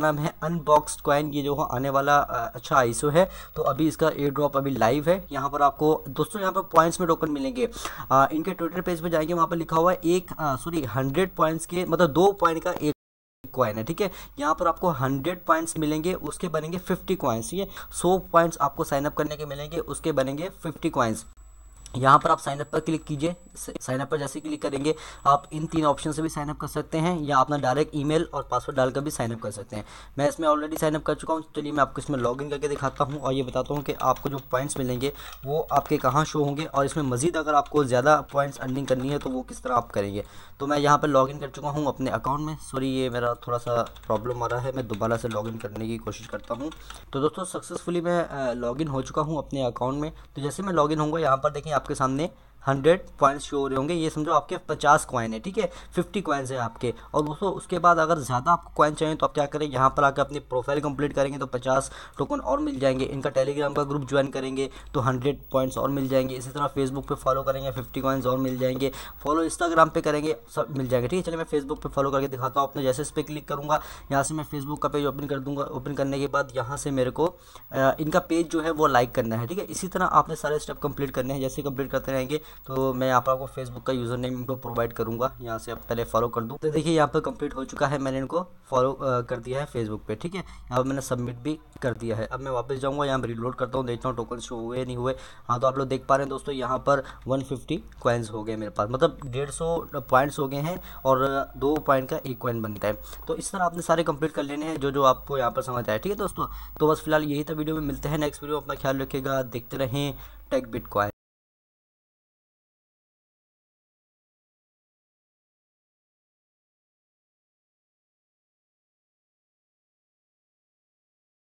नाम है unbox coin ये जो आने वाला अच्छा आईसो है तो अभी इसका एयर ड्रॉप अभी लाइव है यहाँ पर आपको दोस्तों यहाँ पर पॉइंट्स में टोकन मिलेंगे आ, इनके ट्विटर पेज पर जाएंगे वहाँ पर लिखा हुआ है एक सॉरी हंड्रेड पॉइंट्स के मतलब दो पॉइंट का एक क्वाइन है ठीक है यहाँ पर आपको हंड्रेड पॉइंट्स मिलेंगे उसके बनेंगे फिफ्टी क्वाइंस ठीक है सौ पॉइंट्स आपको साइन अप करने के मिलेंगे उसके बनेंगे फिफ्टी क्वाइंस यहाँ पर आप साइनअप पर क्लिक कीजिए साइनअप पर जैसे क्लिक करेंगे आप इन तीन ऑप्शन से भी साइनअप कर सकते हैं या अपना डायरेक्ट ईमेल और पासवर्ड डालकर भी साइनअप कर सकते हैं मैं इसमें ऑलरेडी साइनअप कर चुका हूँ चलिए मैं आपको इसमें लॉगिन करके दिखाता हूँ और ये बताता हूँ कि आपको जो पॉइंट्स मिलेंगे वो आपके कहाँ शो होंगे और इसमें मजीद अगर आपको ज़्यादा पॉइंट्स अर्निंग करनी है तो वो किस तरह आप करेंगे तो मैं यहाँ पर लॉगिन कर चुका हूँ अपने अकाउंट में सॉरी ये मेरा थोड़ा सा प्रॉब्लम आ रहा है मैं दोबारा से लॉगिन करने की कोशिश करता हूँ तो दोस्तों सक्सेसफुली मैं लॉगिन हो चुका हूँ अपने अकाउंट में तो जैसे मैं लॉगिन होंगे यहाँ पर देखें आपके सामने हंड्रेड पॉइंट्स शो हो रहे होंगे ये समझो आपके पचास कॉइन है ठीक है फिफ्टी कॉइन्स है आपके और दोस्तों उसके बाद अगर ज़्यादा आपको कॉइन चाहिए तो आप क्या करें यहाँ पर आकर अपनी प्रोफाइल कंप्लीट करेंगे तो पचास टोकन और मिल जाएंगे इनका टेलीग्राम का ग्रुप ज्वाइन करेंगे तो हंड्रेड पॉइंट्स और मिल जाएंगे इसी तरह फेसबुक पर फॉलो करेंगे फिफ्टी कॉइन्स और मिल जाएंगे फॉलो इंस्टाग्राम पर करेंगे सब मिल जाएंगे ठीक है चलिए मैं फेसबुक पर फॉलो करके दिखाता हूँ अपने जैसे इस पर क्लिक करूँगा यहाँ से मैं फेसबुक का पेज ओपन कर दूँगा ओपन करने के बाद यहाँ से मेरे को इनका पेज जो है वो लाइक करना है ठीक है इसी तरह आपने सारे स्टेप कंप्लीट करने हैं जैसे कंप्लीट करते रहेंगे तो मैं यहाँ पर आपको फेसबुक का यूज़र नेम इनको प्रोवाइड करूँगा यहाँ से आप पहले फॉलो कर दूँ तो देखिए यहाँ पर कंप्लीट हो चुका है मैंने इनको फॉलो कर दिया है फेसबुक पर ठीक है यहाँ पर मैंने सबमिट भी कर दिया है अब मैं वापस जाऊँगा यहाँ पर रिलोड करता हूँ देखता हूँ टोकन शो हुए नहीं हुए हाँ तो आप लोग देख पा रहे हैं दोस्तों यहाँ पर वन फिफ्टी हो गए मेरे पास मतलब डेढ़ सौ पॉइंट्स हो गए हैं और दो पॉइंट का एक कॉइन बनता है तो इस तरह आपने सारे कंप्लीट कर लेने हैं जो जो आपको यहाँ पर समझ आए ठीक है दोस्तों तो बस फिलहाल यही था वीडियो में मिलते हैं नेक्स्ट वीडियो अपना ख्याल रखिएगा देखते रहें टेक बिटकॉइन